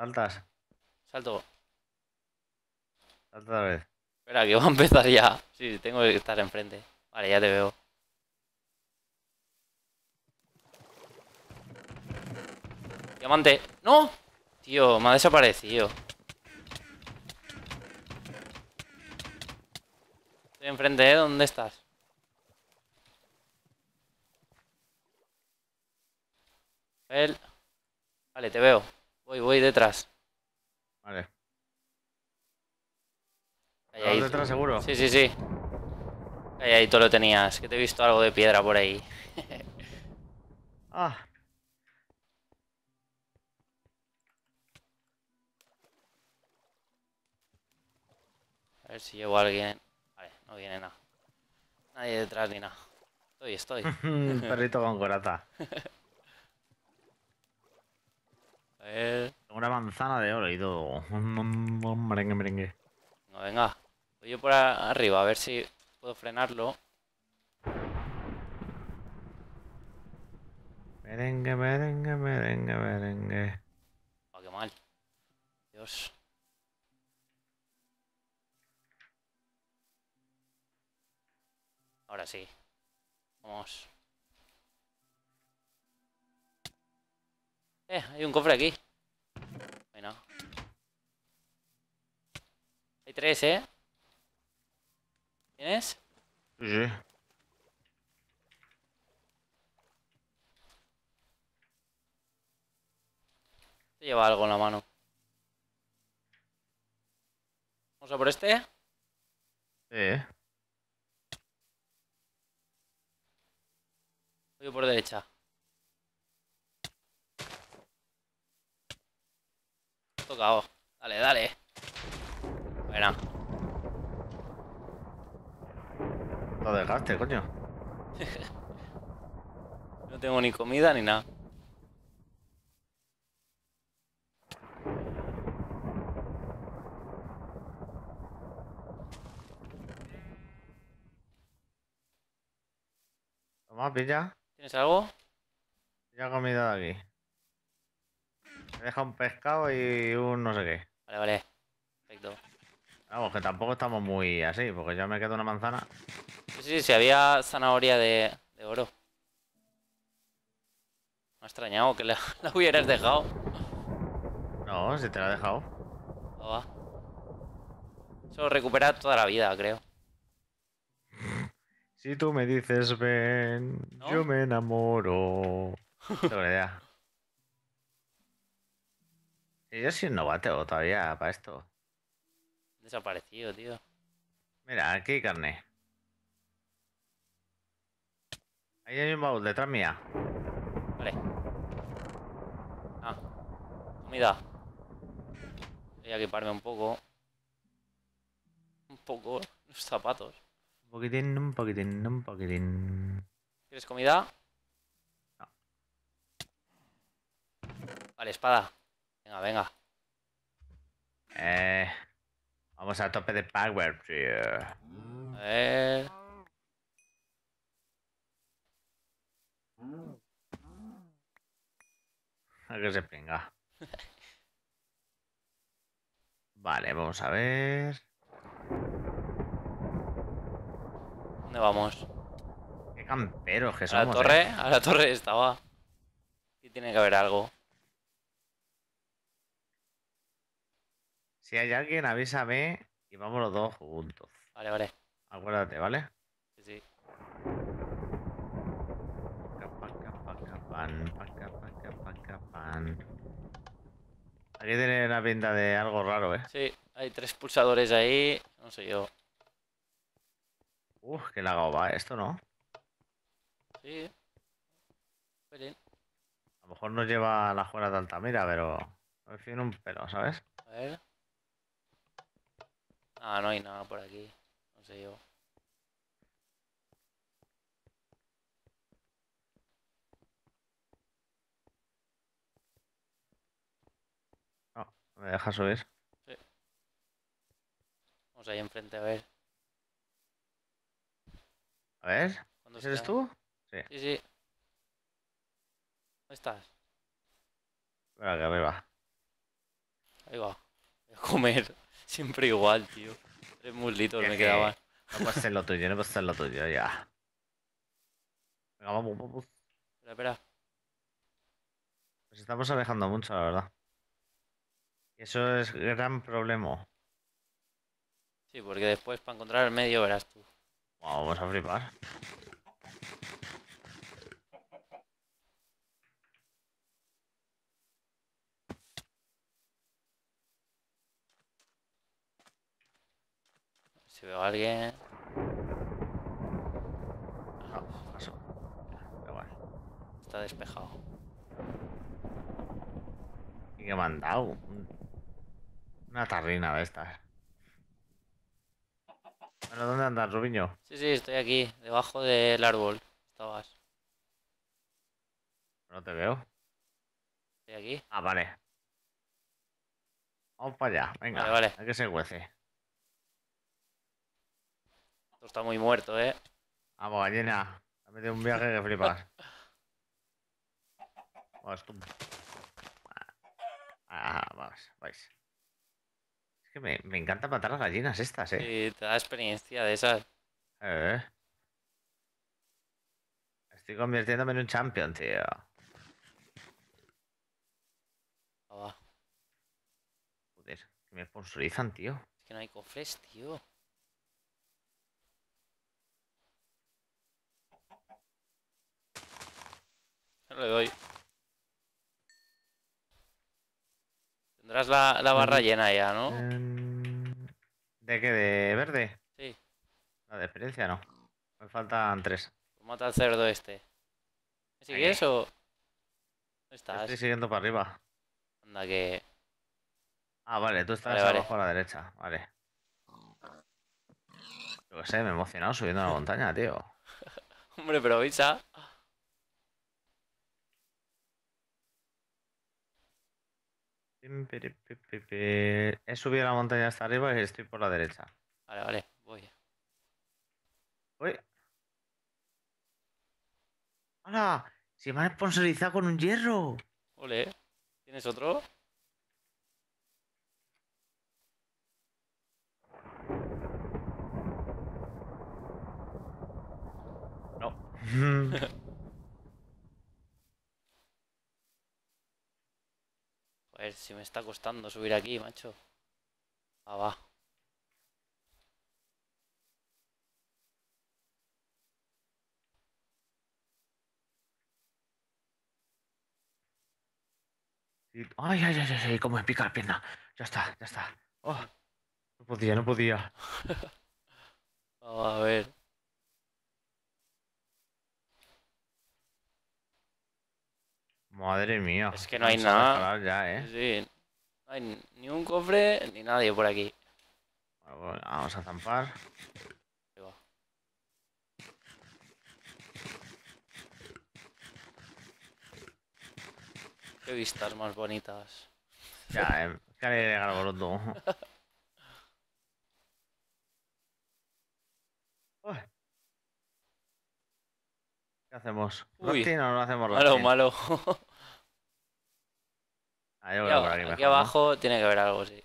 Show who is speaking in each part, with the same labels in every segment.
Speaker 1: Saltas. Salto. Salta otra vez. Espera, que va a empezar ya. Sí, tengo que estar enfrente. Vale, ya te veo. Diamante. ¡No! Tío, me ha desaparecido. Estoy enfrente, ¿eh? ¿Dónde estás? él Vale, te veo. Voy, voy detrás.
Speaker 2: Vale. Ahí, detrás seguro? Sí, sí, sí.
Speaker 1: Ahí, ahí, tú lo tenías. Que te he visto algo de piedra por ahí. ah. A ver si llevo a alguien. Vale, no viene nada. Nadie detrás ni nada. Estoy, estoy. Un perrito
Speaker 2: con coraza. Tengo eh. Una manzana de oro y todo. Mm, mm, mm, merengue, merengue.
Speaker 1: No, venga. Voy yo por arriba, a ver si puedo frenarlo.
Speaker 2: Merengue, merengue, merengue, merengue.
Speaker 1: Oh, qué mal. Dios. Ahora sí. Vamos. Eh, hay un cofre aquí. Bueno. Hay tres, ¿eh? ¿Tienes? Sí. Te lleva algo en la mano. Vamos a por este. Sí. Voy por derecha. tocado. Dale, dale. Buena.
Speaker 2: Lo dejaste, coño. no
Speaker 1: tengo ni comida ni nada.
Speaker 2: Toma, pilla. ¿Tienes algo? Ya comida de aquí. Me deja un pescado y un no sé qué. Vale, vale. Perfecto. Vamos, que tampoco estamos muy así, porque ya me queda una manzana.
Speaker 1: Sí, sí, sí, había zanahoria de, oro. Me ha extrañado que la, hubieras dejado.
Speaker 2: No, si te la he dejado. Se
Speaker 1: ah, va. Eso recupera toda la vida, creo.
Speaker 2: Si tú me dices ven, yo me enamoro. Yo soy novato todavía para esto. Desaparecido, tío. Mira, aquí hay carne. Ahí hay un baúl detrás mía.
Speaker 1: Vale. Ah. Comida. Voy a equiparme un poco. Un poco. Los zapatos.
Speaker 2: Un poquitín, un poquitín, un poquitín.
Speaker 1: ¿Quieres comida? No. Vale, espada. Venga, venga.
Speaker 2: Eh, vamos a tope de power, A Eh. A que se pinga. vale, vamos a ver. ¿Dónde vamos? Qué campero, Jesús? A la torre, eh. a la torre estaba. Aquí tiene que haber algo. Si hay alguien, avísame y vamos los dos juntos. Vale, vale. Acuérdate, ¿vale? Sí, sí. Aquí tiene la pinta de algo raro, ¿eh? Sí, hay tres pulsadores ahí.
Speaker 1: No sé yo. Uf,
Speaker 2: qué lagado va esto, ¿no?
Speaker 1: Sí. A
Speaker 2: lo mejor no lleva la juega de mira, pero... Me fin, un pelo, ¿sabes?
Speaker 1: A ver. Ah, no hay nada por aquí. No sé yo.
Speaker 2: No, ah, ¿Me dejas subir?
Speaker 1: Sí. Vamos ahí enfrente a ver.
Speaker 2: A ver. ¿Eres tú?
Speaker 1: Sí. Sí, sí. ¿Dónde estás? Venga que arriba. Ahí va.
Speaker 2: Voy a comer. Siempre igual, tío. Tres muslitos me quedaban. No puede ser lo tuyo, no puede ser lo tuyo, ya. Venga, vamos, vamos. Espera, espera. Nos estamos alejando mucho, la verdad. Y eso es gran problema.
Speaker 1: Sí, porque después para encontrar el medio verás tú.
Speaker 2: Wow, vamos a flipar.
Speaker 1: Si veo a alguien... No, ah, paso. Pero bueno, está despejado.
Speaker 2: ¿Y qué me han dado? Una tarrina de estas. Bueno, ¿dónde andas, Rubiño?
Speaker 1: Sí, sí, estoy aquí, debajo del árbol. Estabas. No te veo. Estoy aquí.
Speaker 2: Ah, vale. Vamos para allá, venga. Vale, Hay que se cuece. Esto está muy muerto, ¿eh? Vamos, gallina. Ha metido un viaje que flipas. vamos, tú. Ah, vamos, vais. Es que me, encanta matar las gallinas estas, ¿eh?
Speaker 1: Sí, te da experiencia de esas.
Speaker 2: Eh. Estoy convirtiéndome en un champion, tío. Ah, Joder, que me sponsorizan, tío. Es
Speaker 1: que no hay cofres, tío. le doy. Tendrás la, la barra llena ya, ¿no?
Speaker 2: Em, ¿De qué? ¿De verde? Sí. La de experiencia no. Me faltan tres. mata al
Speaker 1: cerdo este. ¿Me sigues o...?
Speaker 2: estás? Estoy siguiendo para arriba. Anda que... Ah, vale, tú estás vale, abajo a la derecha. Vale. Yo que sé, me he emocionado subiendo a la montaña, tío. Hombre, pero avisa. He subido la montaña hasta arriba y estoy por la derecha. Vale, vale, voy. hola ¡Hala! Se me ha sponsorizado con un hierro.
Speaker 1: Ole, ¿tienes otro?
Speaker 2: No.
Speaker 1: si me está costando subir aquí, macho. Ah, va.
Speaker 2: Ay, ay, ay, ay, cómo me pica la pierna. Ya está, ya está. Oh, no podía, no podía. Vamos a ver. Madre mía. Es que no hay nada. Ya, ¿eh?
Speaker 1: Sí, no hay ni un cofre ni nadie por aquí. Bueno, pues,
Speaker 2: vamos a zampar.
Speaker 1: Qué vistas más bonitas.
Speaker 2: Ya, eh. Qué alegría alboroto. ¿Qué hacemos? o no lo hacemos Malo, malo. aquí, abajo,
Speaker 1: tiene que haber algo, sí.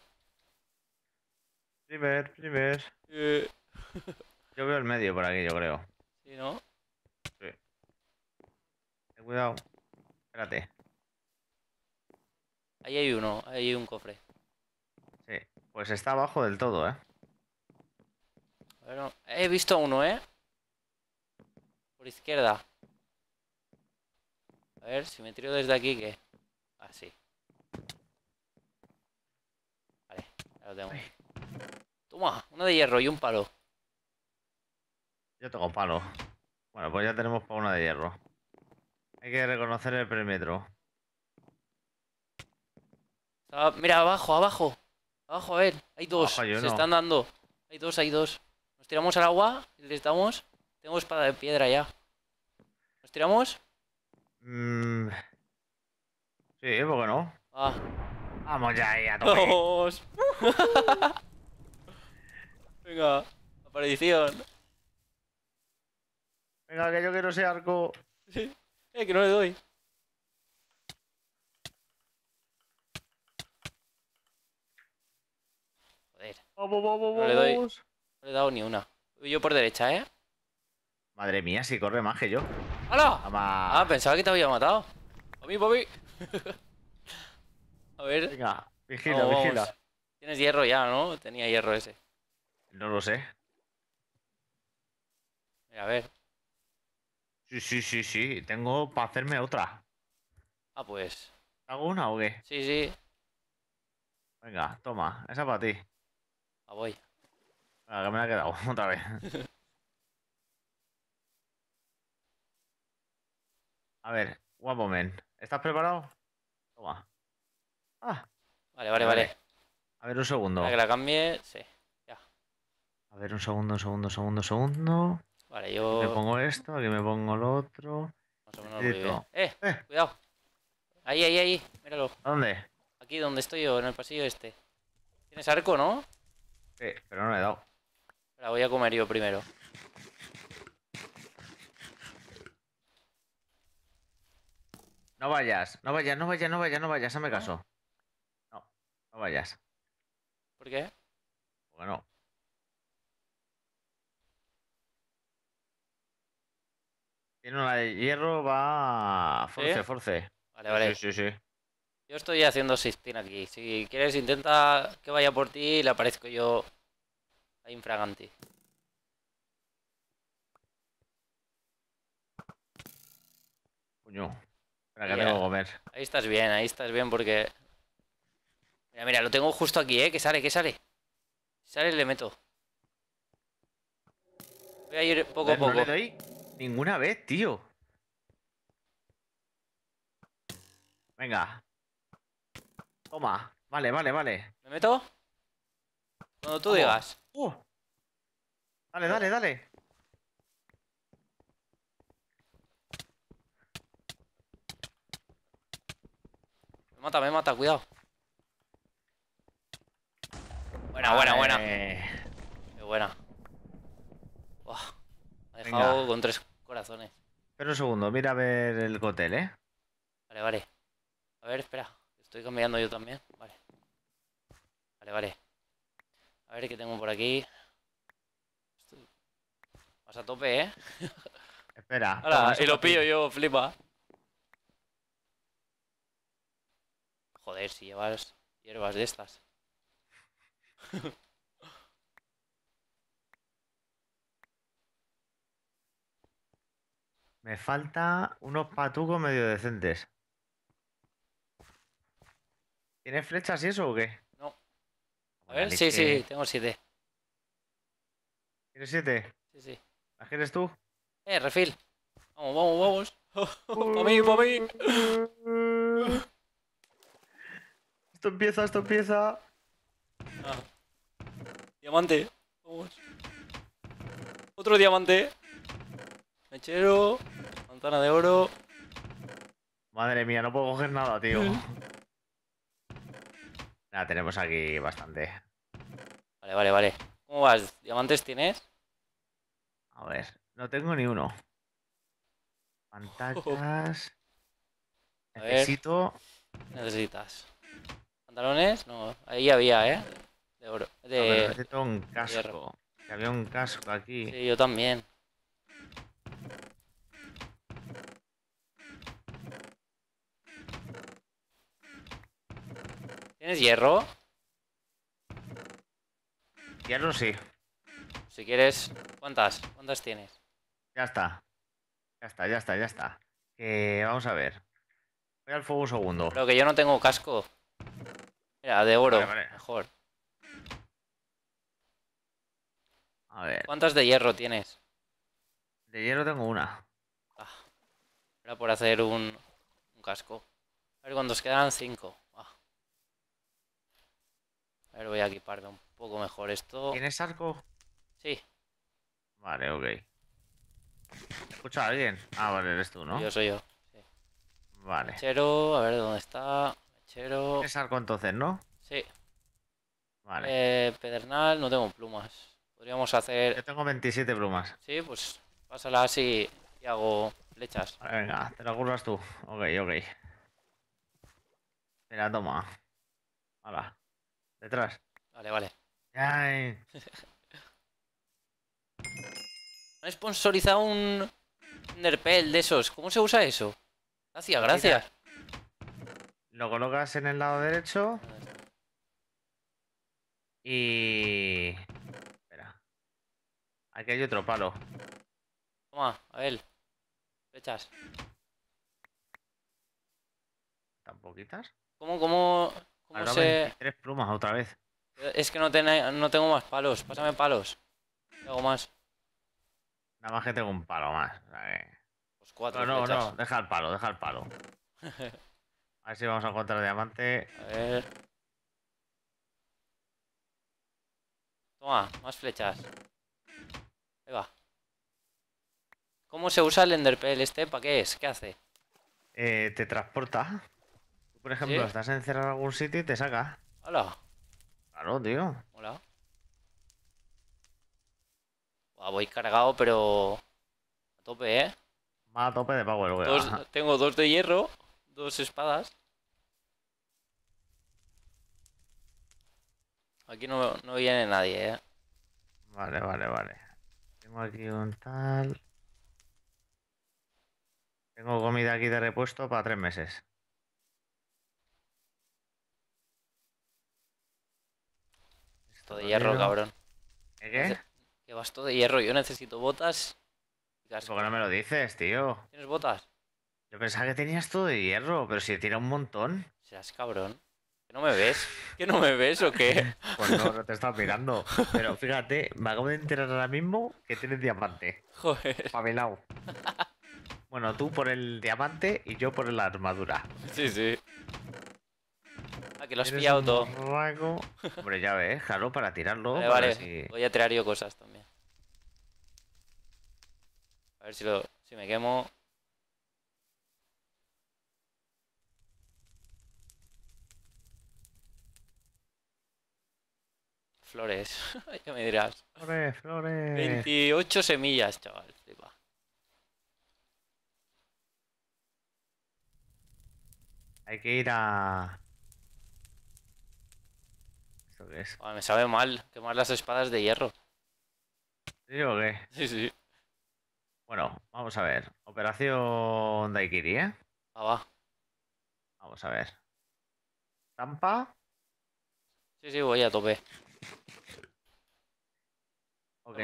Speaker 2: primer primer. Eh. yo veo el medio por aquí, yo creo. ¿Sí, no? Sí. Ten cuidado. Espérate.
Speaker 1: Ahí hay uno, ahí hay un cofre. Sí,
Speaker 2: pues está abajo del todo, ¿eh?
Speaker 1: Bueno, he visto uno, ¿eh? Por izquierda. A ver, si me tiro desde aquí, ¿qué? Así. Ah, Toma, una
Speaker 2: de hierro y un palo. Yo tengo palo. Bueno, pues ya tenemos para una de hierro. Hay que reconocer el perímetro.
Speaker 1: Ah, mira, abajo, abajo. Abajo, a ver. Hay dos. Se están dando. Hay dos, hay dos. Nos tiramos al agua y les damos. Tengo espada de piedra ya.
Speaker 2: ¿Nos tiramos? Mm. Sí, ¿por qué no? Ah. Vamos ya ahí a todos. Venga, aparición. Venga, que yo quiero ese arco. Sí. Eh, que no le doy. Joder. Vamos, vamos, no le doy. No le he dado ni una.
Speaker 1: yo por derecha, ¿eh?
Speaker 2: Madre mía, si corre más que yo. ¡Hala! Ah, pensaba que te había matado. A mí, Venga, vigila, vigila.
Speaker 1: Tienes hierro ya, ¿no? Tenía hierro ese.
Speaker 2: No lo sé. a ver. Sí, sí, sí, sí. Tengo para hacerme otra. Ah, pues. ¿Hago una o qué? Sí, sí. Venga, toma. Esa para ti. La ah, voy. Ah, que me la ha quedado otra vez. a ver, guapo men. ¿Estás preparado? Toma.
Speaker 1: Ah. Vale, vale, vale,
Speaker 2: A ver, un segundo. Para que
Speaker 1: la cambie, sí. Ya.
Speaker 2: A ver, un segundo, un segundo, segundo, segundo. Vale, yo. me pongo esto, aquí me pongo el otro. Más o
Speaker 1: menos eh, eh, cuidado. Ahí, ahí, ahí. Míralo. dónde? Aquí donde estoy yo, en el pasillo este. Tienes arco, ¿no?
Speaker 2: Sí, eh, pero no le he dado. La voy a comer yo primero. No vayas, no vayas, no vayas, no vayas, no vayas, me caso. No vayas. ¿Por qué? Bueno. Tiene una de hierro, va. Force, force. Vale, vale. Sí, sí, sí.
Speaker 1: Yo estoy haciendo 16 aquí. Si quieres, intenta que vaya por ti y le aparezco yo a Infraganti. Puño. Espera que tengo comer. Ahí estás bien, ahí estás bien porque Mira, mira, lo tengo justo aquí, ¿eh? Que sale, que sale. sale, le meto. Voy a ir poco a, poco. le doy
Speaker 2: ninguna vez, tío. Venga. Toma. Vale, vale, vale. ¿Me meto? Cuando tú digas. Uh. Dale, dale, dale.
Speaker 1: Me mata, me mata, cuidado.
Speaker 2: Buena, buena, ah, buena. Eh.
Speaker 1: Qué buena. me ha dejado con tres corazones.
Speaker 2: Espera un segundo, mira a ver el hotel, ¿eh?
Speaker 1: Vale, vale. A ver, espera. Estoy cambiando yo también. Vale. Vale, vale. A ver qué tengo por aquí. Estoy... Vas a tope, ¿eh?
Speaker 2: Espera. Ahora, y lo pillo
Speaker 1: yo, flipa. Joder, si llevas hierbas de estas.
Speaker 2: Me falta unos patucos medio decentes. ¿Tienes flechas y eso o qué? No.
Speaker 1: A ver, sí, sí,
Speaker 2: tengo siete. ¿Tienes siete? Sí, sí. ¿Las quieres tú? Eh, refil. Vamos, vamos, vamos. Vamos, mí, esto empieza, esto empieza. Ah. Diamante. Otro diamante. Mechero. pantana de oro. Madre mía, no puedo coger nada, tío. Nada, tenemos aquí bastante. Vale, vale, vale. ¿Cómo vas? ¿Diamantes tienes? A ver, no tengo ni uno. Pantallas. Necesito.
Speaker 1: Necesitas. ¿Pantalones? No, ahí había, ¿eh? De oro. De... necesito un casco. había un casco aquí. Sí, yo también. ¿Tienes hierro? Hierro sí. Si quieres, ¿cuántas? ¿Cuántas tienes?
Speaker 2: Ya está. Ya está, ya está, ya está. Eh, vamos a ver. Voy al fuego un segundo.
Speaker 1: Creo que yo no tengo casco. Mira, de oro. Mejor. ¿Cuántas de hierro tienes? De hierro tengo una. Ah, era por hacer un, casco. A ver, cuántos quedan cinco. Ah. A ver, voy a equiparme un poco mejor esto. ¿Tienes arco? Sí.
Speaker 2: Vale, ok. ¿Escucha alguien? Ah, vale,
Speaker 1: eres tú, ¿no? Yo soy yo. Sí. Vale. Mechero, a ver dónde está. Mechero. Tienes
Speaker 2: arco entonces, ¿no? Sí. Vale.
Speaker 1: Eh, pedernal, no tengo plumas.
Speaker 2: Podríamos hacer. Yo tengo 27 plumas.
Speaker 1: Sí, pues pásalas y, hago
Speaker 2: flechas. Vale, venga, te las curvas tú. Ok, ok. Mira, toma. Hala. Detrás. Vale, vale. Ay.
Speaker 1: he sponsorizado un Nerpel de
Speaker 2: esos. ¿Cómo se usa eso? Gracias, gracias. Lo colocas en el lado derecho. Y... Aquí hay otro palo.
Speaker 1: Toma, a ver. Flechas.
Speaker 2: ¿Tan poquitas?
Speaker 1: ¿Cómo, cómo, Tres
Speaker 2: plumas otra vez.
Speaker 1: Es que no, no tengo más palos. Pásame palos.
Speaker 2: Tengo más. Nada más que tengo un palo más. Pues cuatro No, no, no. Deja el palo, deja el palo. a ver si vamos a encontrar diamante. A ver...
Speaker 1: Toma, más flechas. ¿Cómo se usa el Enderpearl ¿Este para qué es? ¿Qué hace?
Speaker 2: Eh, te transporta. Por ejemplo, estás encerrado en algún sitio y te saca. Hola. Claro, tío.
Speaker 1: Hola. voy cargado, pero. A tope, ¿eh?
Speaker 2: Más a tope de power, güey.
Speaker 1: Tengo dos de hierro, dos espadas. Aquí no, no viene nadie, ¿eh?
Speaker 2: Vale, vale, vale. Tengo aquí un tal. Tengo comida aquí de repuesto para tres meses. Esto
Speaker 1: de hierro, cabrón. ¿Eh, ¿Qué qué? Que
Speaker 2: vas todo de hierro. Yo necesito botas. ¿Por qué no me lo dices, tío? ¿Tienes botas? Yo pensaba que tenías todo de hierro, pero si tiene un montón. Seas cabrón. ¿Que no me ves? ¿Que no me ves o qué? pues no, te estás mirando. Pero fíjate, me acabo de enterar ahora mismo que tienes diamante. Joder. Bueno, tú por el diamante y yo por la armadura.
Speaker 1: Sí, sí. Ah, que lo has pillado todo.
Speaker 2: Hombre, ya ves, jalo para tirarlo. Vale, vale.
Speaker 1: Voy a tirar yo cosas también. A ver si, lo... me quemo. Flores, ¿Qué me dirás.
Speaker 2: Flores, flores.
Speaker 1: 28 semillas, chaval.
Speaker 2: Hay que ir a...
Speaker 1: ¿Esto qué es? me sabe mal quemar las espadas de hierro.
Speaker 2: ¿Sí o qué? Sí, sí. Bueno, vamos a ver. Operación Daikiri, ¿eh? Ah, va. Vamos a ver. ¿Tampa? Sí,
Speaker 1: sí, voy a tope.
Speaker 2: Ok, voy,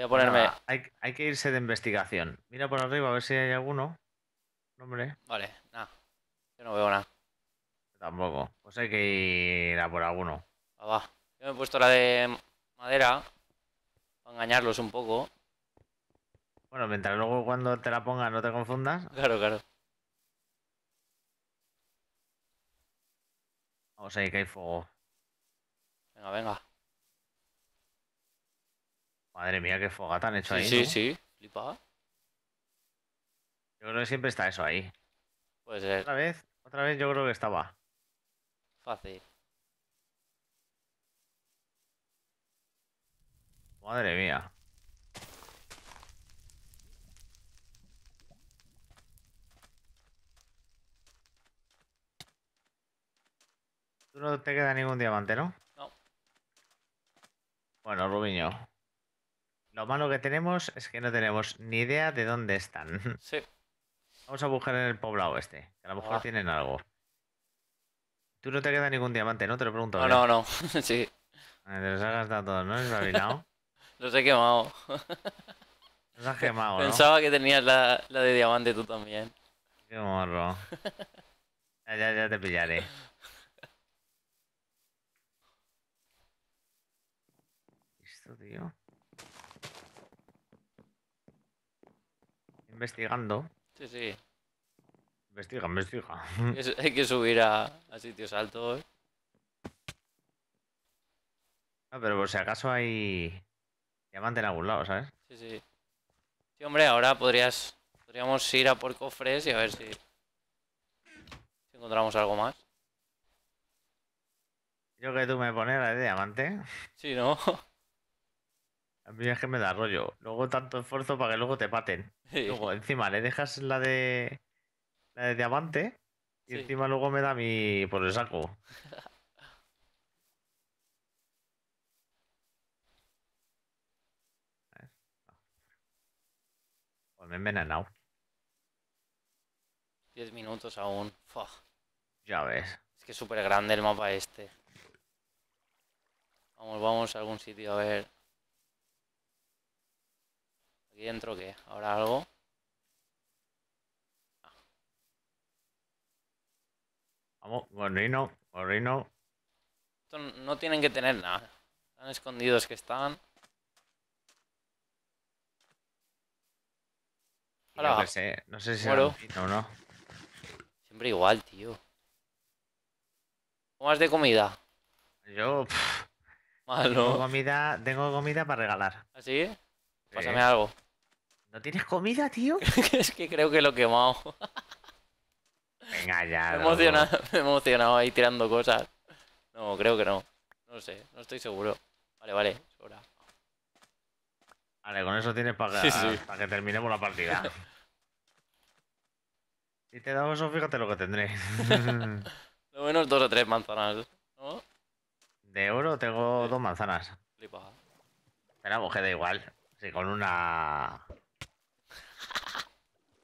Speaker 2: a ponerme. hay, que irse de investigación. Mira por arriba a ver si hay alguno. Hombre. Vale, yo no veo nada. Tampoco. Pues hay que ir a por alguno.
Speaker 1: Va, va. Yo me he puesto la de madera para engañarlos un poco.
Speaker 2: Bueno, mientras luego cuando te la pongas no te confundas. Claro, claro. Vamos ahí, que hay fuego. Venga, venga. Madre mía, qué fogata han hecho ahí. Sí, sí, flipa. Yo creo que siempre está eso ahí. Puede ser. Otra vez. Otra vez yo creo que estaba. Fácil. Madre mía. Tú no te queda ningún diamante, ¿no? No. Bueno, Rubiño. Lo malo que tenemos es que no tenemos ni idea de dónde están. Sí. Vamos a buscar en el poblado este, que a lo mejor ah. tienen algo. Tú no te queda ningún diamante, ¿no? Te lo pregunto. No, no, no. sí. Ah, te los has gastado todos, ¿no?
Speaker 1: los he quemado. los has quemado, ¿no? Pensaba que tenías la, la, de diamante tú también.
Speaker 2: Qué morro. ya, ya, ya te pillaré. Esto, tío. Investigando. Sí, sí. Investiga, investiga. Hay que subir a,
Speaker 1: sitios altos.
Speaker 2: Ah, pero por si acaso hay diamante en algún lado, ¿sabes?
Speaker 1: Sí, sí. Sí, hombre, ahora podrías podríamos ir a por cofres y a ver si, si encontramos
Speaker 2: algo más. Yo que tú me pones la de diamante. Sí, ¿no? A mí es que me da rollo. Luego tanto esfuerzo para que luego te paten Luego encima le dejas la de la de diamante y encima luego me da mi por el saco. pues me he envenenado.
Speaker 1: Diez minutos aún.
Speaker 2: Ya ves. Es que es súper grande el mapa
Speaker 1: este. Vamos, vamos a algún sitio a ver.
Speaker 2: ¿Aquí dentro que ¿Ahora algo? Vamos, gorrino, morino.
Speaker 1: no tienen que tener nada. Tan escondidos que están.
Speaker 2: Hola. Sé, no sé si bueno. o no.
Speaker 1: Siempre igual, tío. ¿Cómo has de comida?
Speaker 2: Yo... Malo. Tengo comida, tengo comida para regalar. ¿Así? ¿Ah, sí? Pásame algo. ¿No tienes comida, tío?
Speaker 1: es que creo que lo he quemado. Venga ya. Me he emocionado, me he emocionado ahí tirando cosas. No, creo que no. No sé, no estoy seguro. Vale, vale, sobra.
Speaker 2: Vale, con eso tienes para que, terminemos la partida. si te damos eso, fíjate lo que tendré. lo menos dos o tres
Speaker 1: manzanas, ¿no?
Speaker 2: De oro tengo dos manzanas. Flipa. Esperamos, que da igual. Sí, con una...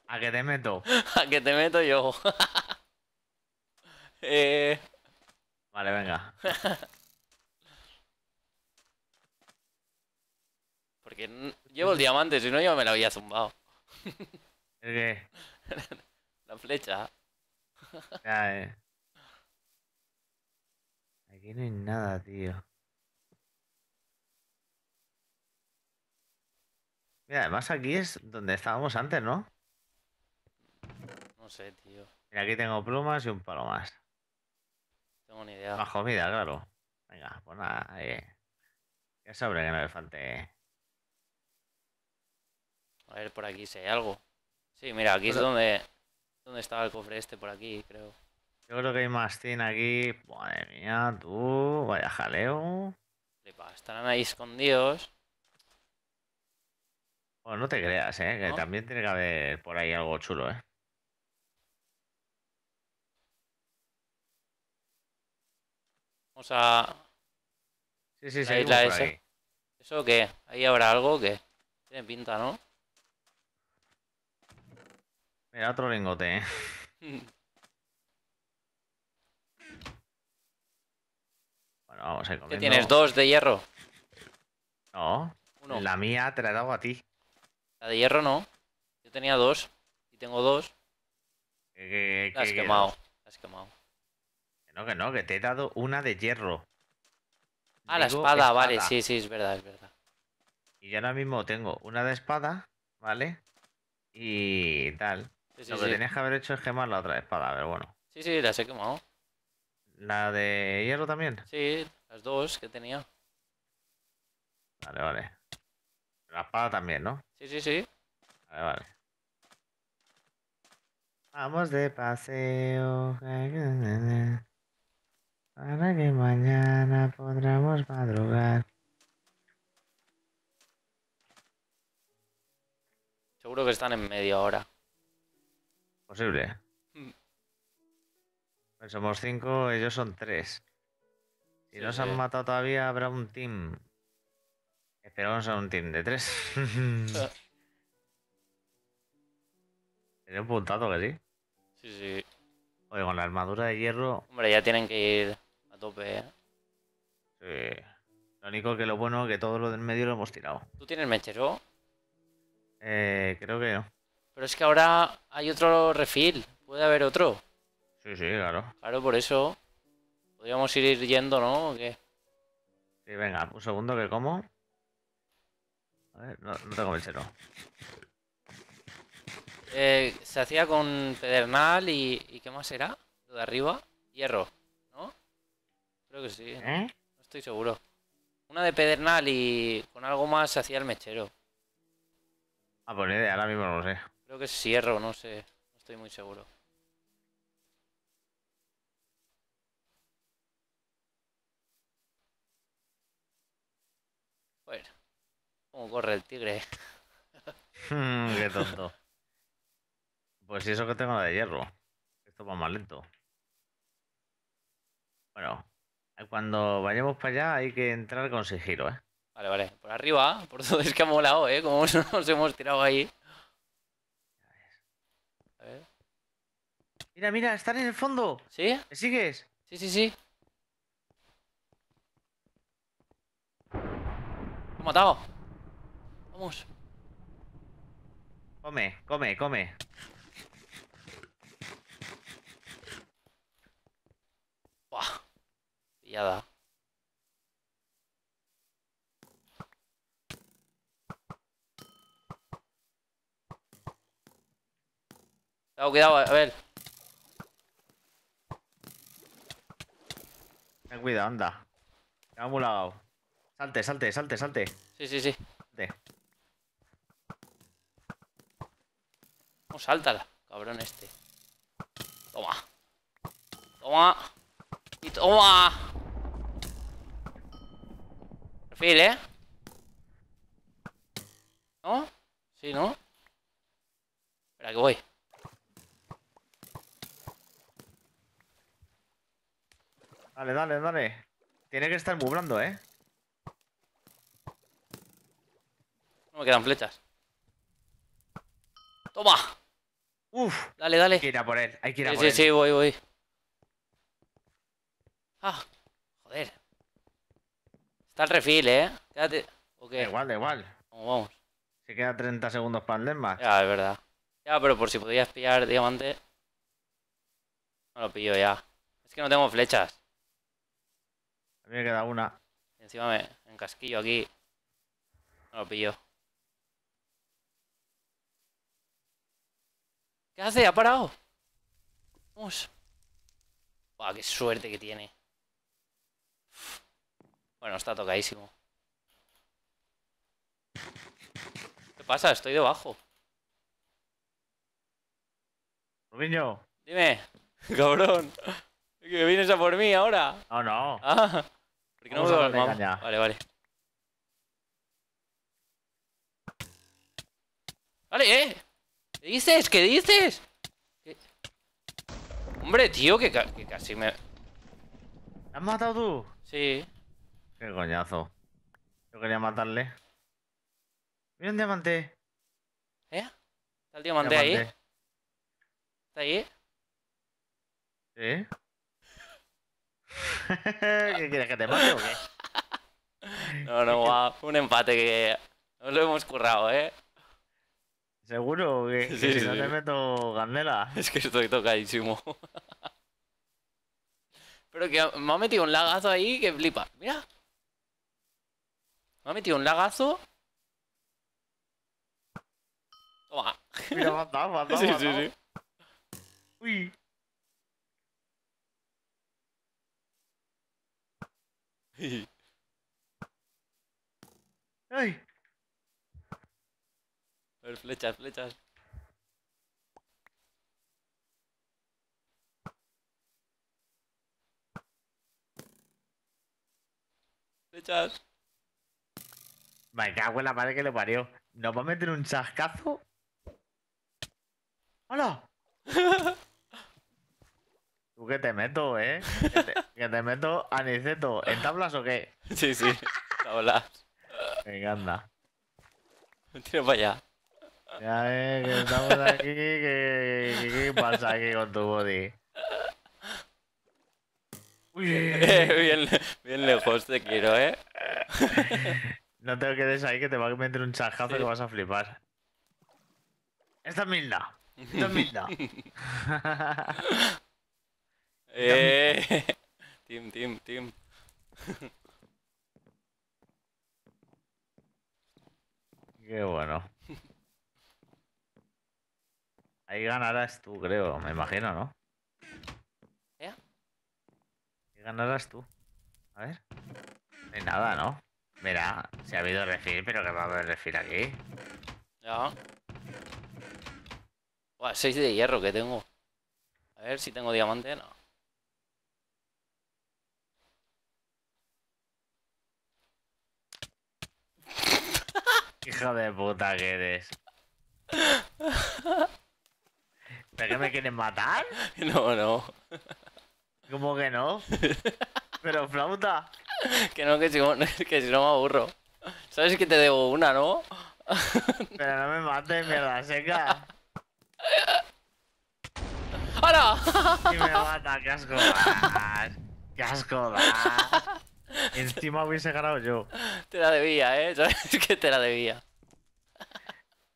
Speaker 2: ¿A que te meto? ¿A qué te meto yo? Eh. Vale, venga. Porque llevo el
Speaker 1: diamante, si no yo me lo había zumbado. ¿El qué? La flecha.
Speaker 2: Ya, eh. Aquí no hay nada, tío. Mira, además aquí es donde estábamos antes, ¿no?
Speaker 1: No sé, tío.
Speaker 2: Mira, aquí tengo plumas y un palo más.
Speaker 1: tengo ni idea. Más comida,
Speaker 2: claro. Venga, pues nada, ahí. Ya sabré que me elefante.
Speaker 1: A ver, por aquí si hay algo. Sí, mira, aquí es donde, donde estaba el cofre este, por aquí, creo.
Speaker 2: Yo creo que hay más tin aquí. Madre mía, tú. Vaya jaleo. Flipa, estarán ahí escondidos. Bueno, no te creas, ¿eh? que también tiene que haber por ahí algo chulo. ¿eh?
Speaker 1: Vamos a.
Speaker 2: Sí, sí, sí. La isla ¿Eso qué? ¿Ahí habrá algo que
Speaker 1: Tiene pinta, ¿no?
Speaker 2: Mira, otro lingote, ¿eh? bueno, vamos a ir comiendo. ¿Qué tienes? ¿Dos de hierro? No. La mía te la he dado a ti. La de hierro no.
Speaker 1: Yo tenía dos. Y tengo dos.
Speaker 2: la has quemado. has Que no, que no, que te he dado una de hierro. Ah, la espada, vale. Sí, sí, es verdad, es verdad. Y yo ahora mismo tengo una de espada, ¿vale? Y tal. Lo que tenías que haber hecho es quemar la otra espada, pero bueno.
Speaker 1: Sí, sí, las he quemado.
Speaker 2: ¿La de hierro también?
Speaker 1: Sí, las dos que tenía.
Speaker 2: Vale, vale. La espada también, ¿no? Sí, sí, sí. Vale, vale. Vamos de paseo. Para que mañana podamos madrugar.
Speaker 1: Seguro que están en media hora.
Speaker 2: Posible. Mm. Pues somos cinco, ellos son tres. Si nos no se han matado todavía, habrá un team vamos a un team de tres. Ah. Tiene un puntado que sí. Sí, sí. Oye, con la armadura de hierro.
Speaker 1: Hombre, ya tienen que ir a tope. ¿eh?
Speaker 2: Sí. Lo único que lo bueno es que todo lo del medio lo hemos tirado.
Speaker 1: ¿Tú tienes mechero?
Speaker 2: Eh, creo que no.
Speaker 1: Pero es que ahora hay otro refill Puede haber otro.
Speaker 2: Sí, sí, claro.
Speaker 1: Claro, por eso. Podríamos ir yendo, ¿no? Sí,
Speaker 2: venga, un segundo que como. A ver, no, tengo mechero.
Speaker 1: Eh, se hacía con pedernal y, y... ¿Qué más era? Lo de arriba. Hierro, ¿no? Creo que sí. ¿Eh? No estoy seguro. Una de pedernal y con algo más se hacía el mechero.
Speaker 2: Ah, pues idea, ahora mismo no lo sé. Creo
Speaker 1: que es hierro, no sé. No estoy muy seguro. Bueno.
Speaker 2: Como corre el tigre. Mm, qué tonto. Pues si eso que tengo de hierro. Esto va más lento. Bueno, cuando vayamos para allá hay que entrar con sigilo, ¿eh?
Speaker 1: Vale, vale. Por arriba, por todo es que ha molado, ¿eh? Como nos hemos tirado ahí.
Speaker 2: A ver. Mira, mira, están en el fondo. ¿Sí? ¿Me sigues? Sí, sí, sí. matado. Vamos. Come, come, come.
Speaker 1: Buah. Pillada.
Speaker 2: Cuidado, cuidado, a ver. Ten cuidado, anda. Me ha mulagado. Salte, salte, salte, salte. Sí, sí, sí. Salte.
Speaker 1: No, pues sáltala, cabrón este. Toma. Toma. Y toma. Perfil, ¿eh? ¿No? Sí, ¿no? Espera, que voy.
Speaker 2: Dale, dale, dale. Tiene que estar mublando, ¿eh? No me quedan flechas. ¡Toma! Uf, dale, dale. Hay que ir a por él, hay que ir a sí, por sí, él. Sí, sí,
Speaker 1: voy, voy. Ah, joder. Está el refil, eh.
Speaker 2: Quédate. qué. Da igual, da igual. Vamos, vamos. Se queda 30 segundos para el más.
Speaker 1: Ya, es verdad. Ya, pero por si podías pillar diamante. No lo pillo ya. Es que no tengo flechas.
Speaker 2: A mí me queda una.
Speaker 1: encima me encasquillo aquí. No lo pillo. ¿Qué hace? ¿Ha parado? Vamos. Buah, qué suerte que tiene. Bueno, está tocadísimo. ¿Qué pasa? Estoy debajo. Rubiño. Dime, cabrón. Que vienes a por mí ahora. No, no. Ah, porque no lo. Vale, vale. Vale, eh. ¿Qué dices? ¿Qué dices?
Speaker 2: Hombre, tío, que, casi me... ¿Te has matado tú? Sí. Qué coñazo. Yo quería matarle. Mira un diamante. ¿Eh? ¿Está el diamante, ahí? ¿Está
Speaker 1: ahí? ¿Eh? ¿Qué quieres que te mate
Speaker 2: o qué?
Speaker 1: No, no, guau. Un empate que nos lo hemos currado, ¿eh?
Speaker 2: ¿Seguro? Que, si no te meto candela. Es que estoy tocadísimo.
Speaker 1: Pero que me ha metido un lagazo ahí que flipa. Mira. Me ha metido un lagazo. Toma. Mira, va a Sí, sí, sí. Uy. ¡Ay! A ver, flechas, flechas. Flechas.
Speaker 2: Me cago en la madre que le parió. no va a meter un chascazo. ¡Hola! Tú que te meto, ¿eh? ¿Que te, meto aniceto. ¿En tablas o qué? Sí, sí. Tablas. Venga, anda. Tiro para allá. Ya eh que estamos aquí, que, ¿qué pasa aquí con tu body? Uy. bien, bien lejos te quiero, ¿eh? no te quedes ahí que te va a meter un chajazo que vas a flipar. Esta es Milna. Esta es Milna. eh, team, team, team. Qué bueno. Ahí ganarás tú, creo, me imagino, ¿no? ¿Eh? Ahí ganarás tú. A ver. No hay nada, ¿no? Mira, se ha habido refil, pero que va a haber refil aquí. Ya. Buah, 6 de hierro
Speaker 1: que tengo. A ver si tengo diamante, no.
Speaker 2: Hijo de puta que eres. ¿Pero que me quieren matar? No, no. ¿Cómo que no? Pero flauta.
Speaker 1: Que no, que si, no, me aburro. Sabes que te debo una,
Speaker 2: ¿no? Pero no me mates, mierda seca. ¡Hala! Y me mata, qué asco Qué asco Encima hubiese ganado yo.
Speaker 1: Te la debía, ¿eh? Sabes que te la debía.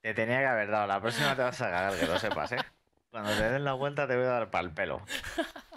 Speaker 2: Te tenía que haber dado. La próxima te vas a cagar, que lo sepas, ¿eh? Cuando te den la vuelta te voy a dar pal pelo.